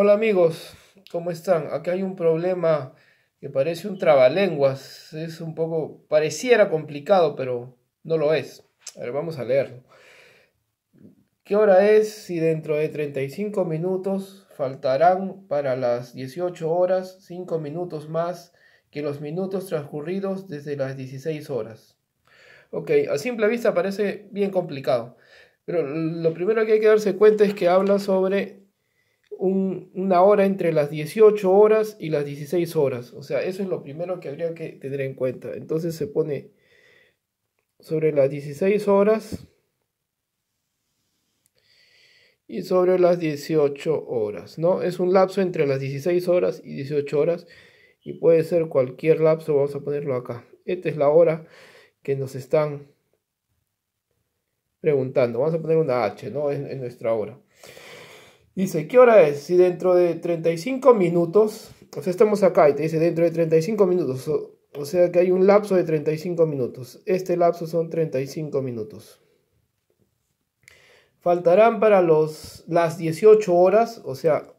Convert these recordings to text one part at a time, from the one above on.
Hola amigos, ¿cómo están? Acá hay un problema que parece un trabalenguas. Es un poco, pareciera complicado, pero no lo es. A ver, vamos a leerlo. ¿Qué hora es si dentro de 35 minutos faltarán para las 18 horas 5 minutos más que los minutos transcurridos desde las 16 horas? Ok, a simple vista parece bien complicado, pero lo primero que hay que darse cuenta es que habla sobre una hora entre las 18 horas y las 16 horas. O sea, eso es lo primero que habría que tener en cuenta. Entonces se pone sobre las 16 horas y sobre las 18 horas, ¿no? Es un lapso entre las 16 horas y 18 horas y puede ser cualquier lapso, vamos a ponerlo acá. Esta es la hora que nos están preguntando. Vamos a poner una H, ¿no? es en nuestra hora. Dice, ¿qué hora es? Si dentro de 35 minutos, o sea, estamos acá y te dice dentro de 35 minutos, o, sea que hay un lapso de 35 minutos. Este lapso son 35 minutos. Faltarán para los, las 18 horas, o sea,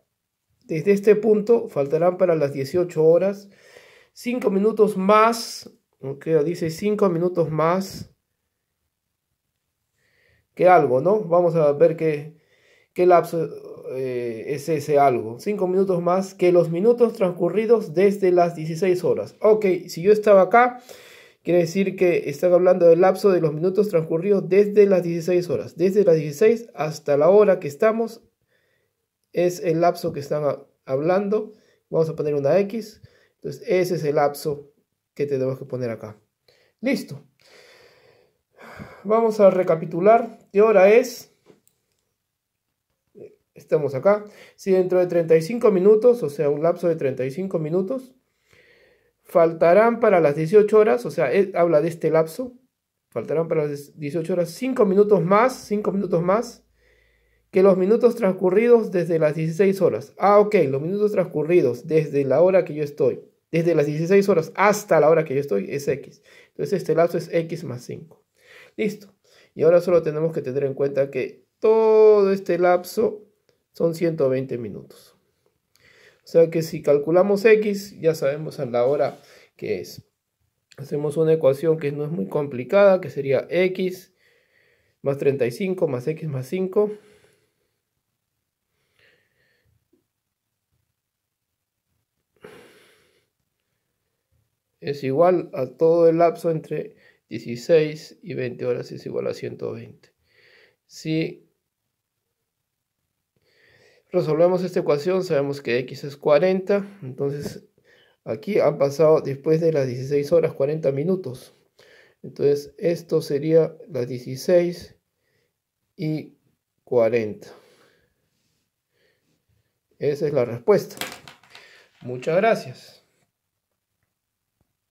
desde este punto faltarán para las 18 horas 5 minutos más, ok, dice 5 minutos más que algo, ¿no? Vamos a ver qué, qué lapso eh, es ese algo. 5 minutos más que los minutos transcurridos desde las 16 horas. Ok, si yo estaba acá, quiere decir que están hablando del lapso de los minutos transcurridos desde las 16 horas. Desde las 16 hasta la hora que estamos es el lapso que están hablando. Vamos a poner una X. Entonces ese es el lapso que tenemos que poner acá. Listo. Vamos a recapitular. ¿Qué hora es? estamos acá. Si dentro de 35 minutos, o sea, un lapso de 35 minutos, faltarán para las 18 horas, o sea, eh, habla de este lapso, faltarán para las 18 horas 5 minutos más, 5 minutos más, que los minutos transcurridos desde las 16 horas. Ah, ok, los minutos transcurridos desde la hora que yo estoy, desde las 16 horas hasta la hora que yo estoy, es X. Entonces este lapso es X más 5. Listo. Y ahora solo tenemos que tener en cuenta que todo este lapso son 120 minutos. O sea que si calculamos x, ya sabemos a la hora que es. Hacemos una ecuación que no es muy complicada, que sería x más 35 más x más 5 es igual a todo el lapso entre 16 y 20 horas es igual a 120. Si Resolvemos esta ecuación, sabemos que x es 40, entonces aquí han pasado después de las 16 horas 40 minutos. Entonces esto sería las 16 y 40. Esa es la respuesta. Muchas gracias.